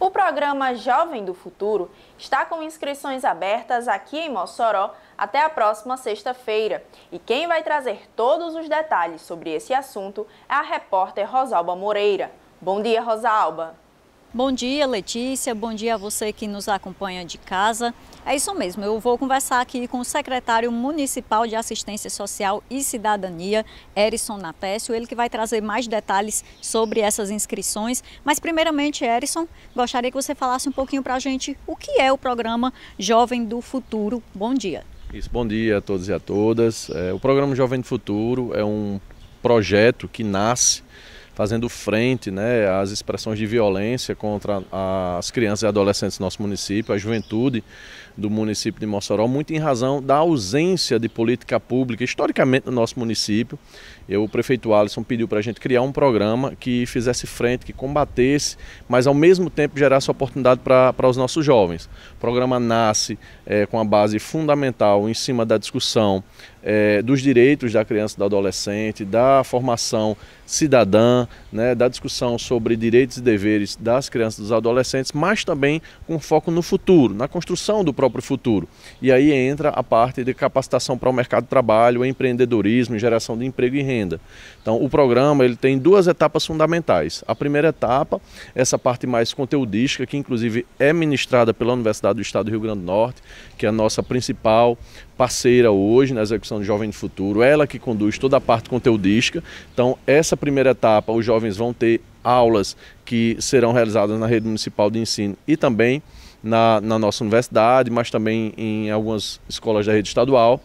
O programa Jovem do Futuro está com inscrições abertas aqui em Mossoró até a próxima sexta-feira. E quem vai trazer todos os detalhes sobre esse assunto é a repórter Rosalba Moreira. Bom dia, Rosalba! Bom dia, Letícia. Bom dia a você que nos acompanha de casa. É isso mesmo, eu vou conversar aqui com o secretário municipal de Assistência Social e Cidadania, Erison Natécio, ele que vai trazer mais detalhes sobre essas inscrições. Mas, primeiramente, Erison, gostaria que você falasse um pouquinho para a gente o que é o programa Jovem do Futuro. Bom dia. Isso, bom dia a todos e a todas. É, o programa Jovem do Futuro é um projeto que nasce fazendo frente né, às expressões de violência contra as crianças e adolescentes do nosso município, a juventude do município de Mossoró, muito em razão da ausência de política pública historicamente no nosso município. Eu, o prefeito Alisson pediu para a gente criar um programa que fizesse frente, que combatesse, mas ao mesmo tempo gerasse oportunidade para os nossos jovens. O programa nasce é, com a base fundamental em cima da discussão é, dos direitos da criança e do adolescente, da formação cidadã, né, da discussão sobre direitos e deveres das crianças e dos adolescentes, mas também com foco no futuro, na construção do próprio futuro. E aí entra a parte de capacitação para o mercado de trabalho, empreendedorismo, geração de emprego e renda. Então, o programa ele tem duas etapas fundamentais. A primeira etapa, essa parte mais conteudística, que inclusive é ministrada pela Universidade do Estado do Rio Grande do Norte, que é a nossa principal parceira hoje na execução Concepção de Jovem de Futuro, ela que conduz toda a parte conteudística. Então, essa primeira etapa, os jovens vão ter aulas que serão realizadas na rede municipal de ensino e também na, na nossa universidade, mas também em algumas escolas da rede estadual.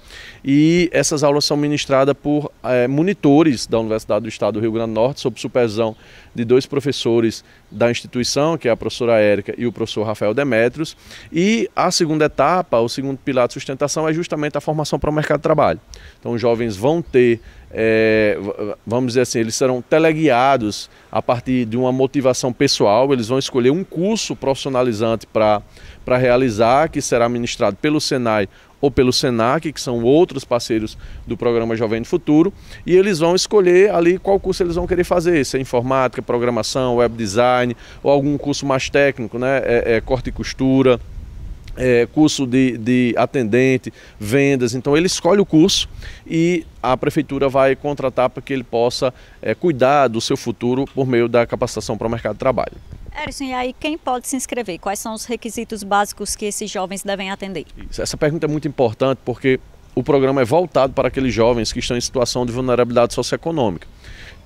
E essas aulas são ministradas por é, monitores da Universidade do Estado do Rio Grande do Norte, sob supervisão de dois professores da instituição, que é a professora Érica e o professor Rafael Demetrios. E a segunda etapa, o segundo pilar de sustentação, é justamente a formação para o mercado de trabalho. Então, os jovens vão ter é, vamos dizer assim, eles serão teleguiados a partir de uma motivação pessoal, eles vão escolher um curso profissionalizante para realizar, que será ministrado pelo Senai ou pelo SENAC, que são outros parceiros do programa Jovem do Futuro, e eles vão escolher ali qual curso eles vão querer fazer, se é informática, programação, web design, ou algum curso mais técnico, né? É, é corte e costura, é, curso de, de, atendente, vendas. Então ele escolhe o curso e a prefeitura vai contratar para que ele possa é, cuidar do seu futuro por meio da capacitação para o mercado de trabalho. Erison, e aí quem pode se inscrever? Quais são os requisitos básicos que esses jovens devem atender? Isso, essa pergunta é muito importante porque o programa é voltado para aqueles jovens que estão em situação de vulnerabilidade socioeconômica.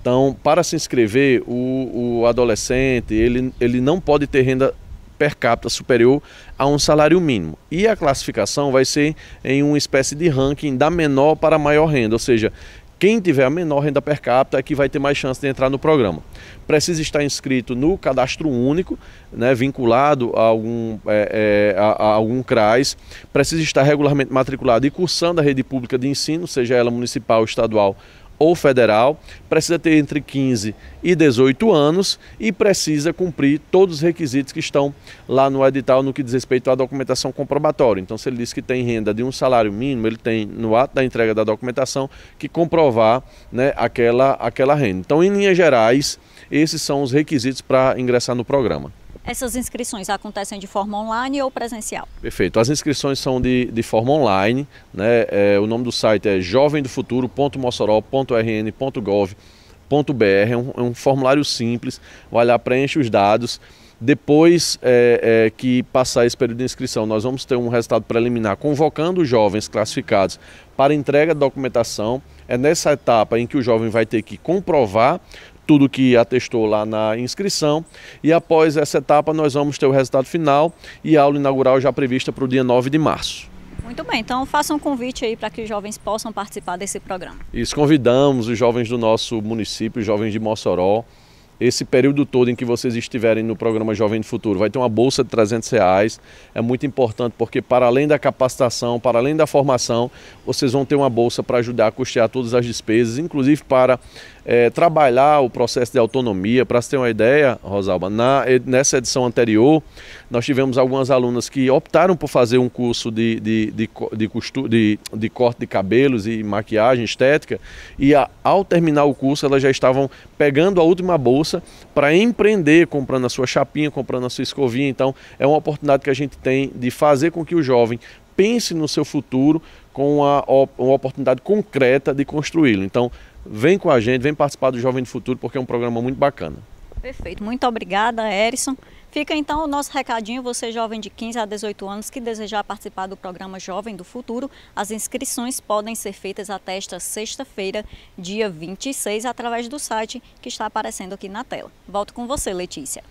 Então, para se inscrever, o, o adolescente ele, ele não pode ter renda per capita superior a um salário mínimo. E a classificação vai ser em uma espécie de ranking da menor para maior renda, ou seja, quem tiver a menor renda per capita é que vai ter mais chance de entrar no programa. Precisa estar inscrito no cadastro único, né, vinculado a algum, é, é, a, a algum CRAS. Precisa estar regularmente matriculado e cursando a rede pública de ensino, seja ela municipal, estadual ou federal, precisa ter entre 15 e 18 anos e precisa cumprir todos os requisitos que estão lá no edital no que diz respeito à documentação comprobatória. Então, se ele diz que tem renda de um salário mínimo, ele tem, no ato da entrega da documentação, que comprovar né, aquela, aquela renda. Então, em linhas gerais, esses são os requisitos para ingressar no programa. Essas inscrições acontecem de forma online ou presencial? Perfeito. As inscrições são de, de forma online. Né? É, o nome do site é jovemdofuturo.mossoró.rn.gov.br. É, um, é um formulário simples. Vai lá, preenche os dados. Depois é, é, que passar esse período de inscrição, nós vamos ter um resultado preliminar convocando os jovens classificados para entrega de documentação. É nessa etapa em que o jovem vai ter que comprovar tudo que atestou lá na inscrição. E após essa etapa, nós vamos ter o resultado final e a aula inaugural já prevista para o dia 9 de março. Muito bem, então faça um convite aí para que os jovens possam participar desse programa. Isso, convidamos os jovens do nosso município, os jovens de Mossoró, esse período todo em que vocês estiverem no programa Jovem do Futuro. Vai ter uma bolsa de 300 reais, é muito importante porque para além da capacitação, para além da formação, vocês vão ter uma bolsa para ajudar a custear todas as despesas, inclusive para é, trabalhar o processo de autonomia. Para você ter uma ideia, Rosalba, na, nessa edição anterior, nós tivemos algumas alunas que optaram por fazer um curso de, de, de, de, costu, de, de corte de cabelos e maquiagem estética e a, ao terminar o curso elas já estavam pegando a última bolsa para empreender comprando a sua chapinha, comprando a sua escovinha. Então, é uma oportunidade que a gente tem de fazer com que o jovem pense no seu futuro com uma, uma oportunidade concreta de construí-lo. Então, vem com a gente, vem participar do Jovem do Futuro, porque é um programa muito bacana. Perfeito. Muito obrigada, Erison. Fica então o nosso recadinho, você jovem de 15 a 18 anos que desejar participar do programa Jovem do Futuro, as inscrições podem ser feitas até esta sexta-feira, dia 26, através do site que está aparecendo aqui na tela. Volto com você, Letícia.